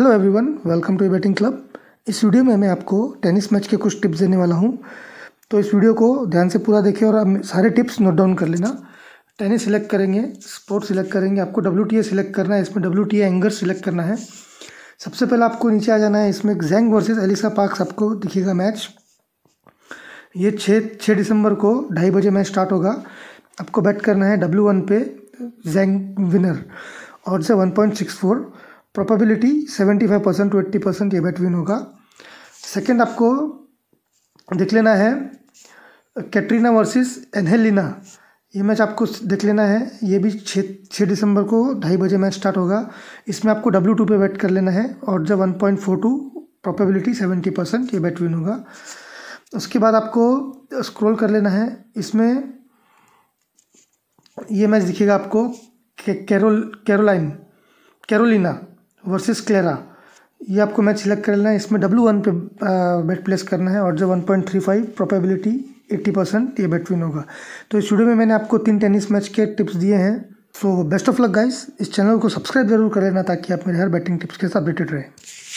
hello everyone welcome to betting club इस video में मैं आपको टेनिस मैच के कुछ टिप्स देने वाला हूँ तो इस वीडियो को ध्यान से पूरा देखें और आप सारे टिप्स नोट डाउन कर लेना टेनिस सिलेक्ट करेंगे स्पोर्ट सिलेक्ट करेंगे आपको डब्ल्यू टी ए सिलेक्ट करना है इसमें डब्ल्यू टी एंगर सिलेक्ट करना है सबसे पहले आपको नीचे आ जाना है इसमें जैंग वर्सेज एलिसा पार्क आपको दिखेगा मैच ये छः छः दिसंबर को ढाई बजे मैच स्टार्ट होगा आपको बैट करना है डब्ल्यू वन पे जैंग विनर और जैसे one point six four probability 75 percent to eighty percent ये बेटवीन होगा सेकंड आपको देख लेना है कैटरीना वर्सेस एनहेलिना ये मैच आपको देख लेना है ये भी छः छः दिसंबर को ढाई बजे मैच स्टार्ट होगा इसमें आपको डब्ल्यू टू पे बैट कर लेना है और जब one point four two probability seventy percent ये बैटवीन होगा उसके बाद आपको स्क्रॉल कर लेना है इसमें ये मैच दिखेगा आपको Carol Caroline Carolina versus Clara ये आपको मैच सिलेक्ट कर लेना है इसमें डब्ल्यू वन पे बेट प्लेस करना है और जो one point three five probability eighty percent ये बेट विन होगा तो इस वीडियो में मैंने आपको तीन टेनिस मैच के टिप्स दिए हैं so best of luck guys इस चैनल को सब्सक्राइब जरूर कर लेना ताकि आप मेरे हर बैटिंग टिप्स के साथ अपडेटेड रहें